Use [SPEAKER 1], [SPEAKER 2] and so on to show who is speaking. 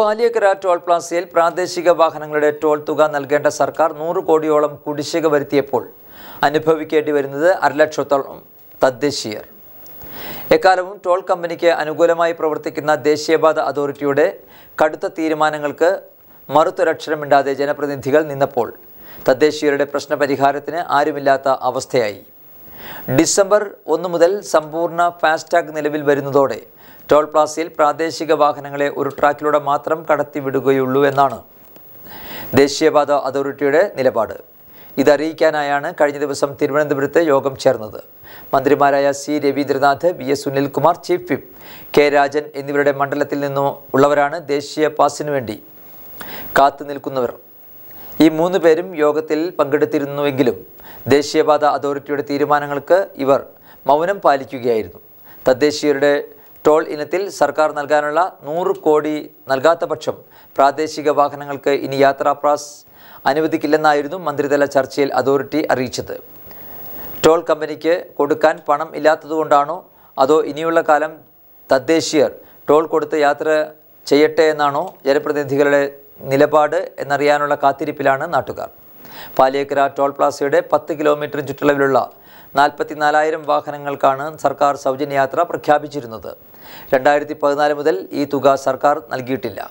[SPEAKER 1] Paliyekkara toll പ്ലാസയിൽ പ്രാദേശിക വാഹനങ്ങളുടെ toll തുക നൽകേണ്ട സർക്കാർ നൂറ് കോടിയോളം കുടിശ്ശിക വരുത്തിയപ്പോൾ അനുഭവിക്കേണ്ടി വരുന്നത് അരലക്ഷത്തോളം തദ്ദേശീയർ എക്കാലവും ടോൾ കമ്പനിക്ക് അനുകൂലമായി പ്രവർത്തിക്കുന്ന ദേശീയപാത അതോറിറ്റിയുടെ കടുത്ത തീരുമാനങ്ങൾക്ക് മറുത്തൊരക്ഷരമില്ലാതെ ജനപ്രതിനിധികൾ നിന്നപ്പോൾ തദ്ദേശീയരുടെ പ്രശ്നപരിഹാരത്തിന് ആരുമില്ലാത്ത അവസ്ഥയായി ഡിസംബർ ഒന്ന് മുതൽ സമ്പൂർണ്ണ ഫാസ്ടാഗ് നിലവിൽ വരുന്നതോടെ ടോൾ പ്ലാസയിൽ പ്രാദേശിക വാഹനങ്ങളെ ഒരു ട്രാക്കിലൂടെ മാത്രം കടത്തിവിടുകയുള്ളൂ എന്നാണ് ദേശീയപാത അതോറിറ്റിയുടെ നിലപാട് ഇതറിയിക്കാനായാണ് കഴിഞ്ഞ ദിവസം തിരുവനന്തപുരത്ത് യോഗം ചേർന്നത് മന്ത്രിമാരായ C Raveendranath V S Sunilkumar chief whip K Rajan എന്നിവരുടെ മണ്ഡലത്തിൽ നിന്നും ഉള്ളവരാണ് ദേശീയ പാസിനു വേണ്ടി കാത്തു നിൽക്കുന്നവർ ഈ മൂന്ന് പേരും യോഗത്തിൽ പങ്കെടുത്തിരുന്നുവെങ്കിലും ദേശീയപാത അതോറിറ്റിയുടെ തീരുമാനങ്ങൾക്ക് ഇവർ മൗനം പാലിക്കുകയായിരുന്നു തദ്ദേശീയരുടെ ടോൾ ഇനത്തിൽ സർക്കാർ നൽകാനുള്ള നൂറ് കോടി നൽകാത്ത പക്ഷം പ്രാദേശിക വാഹനങ്ങൾക്ക് ഇനി യാത്രാപ്രാസ് അനുവദിക്കില്ലെന്നായിരുന്നു മന്ത്രിതല ചർച്ചയിൽ അതോറിറ്റി അറിയിച്ചത് ടോൾ കമ്പനിക്ക് കൊടുക്കാൻ പണം ഇല്ലാത്തതുകൊണ്ടാണോ അതോ ഇനിയുള്ള കാലം തദ്ദേശീയർ ടോൾ കൊടുത്ത് യാത്ര ചെയ്യട്ടെ എന്നാണോ ജനപ്രതിനിധികളുടെ നിലപാട് എന്നറിയാനുള്ള കാത്തിരിപ്പിലാണ് നാട്ടുകാർ പാലിയേക്കര ടോൾ പ്ലാസയുടെ പത്ത് കിലോമീറ്റർ ചുറ്റളവിലുള്ള നാലായിരം വാഹനങ്ങൾക്കാണ് സർക്കാർ സൗജന്യ യാത്ര പ്രഖ്യാപിച്ചിരുന്നത് രണ്ടായിരത്തി പതിനാല് മുതൽ ഈ തുക സർക്കാർ നൽകിയിട്ടില്ല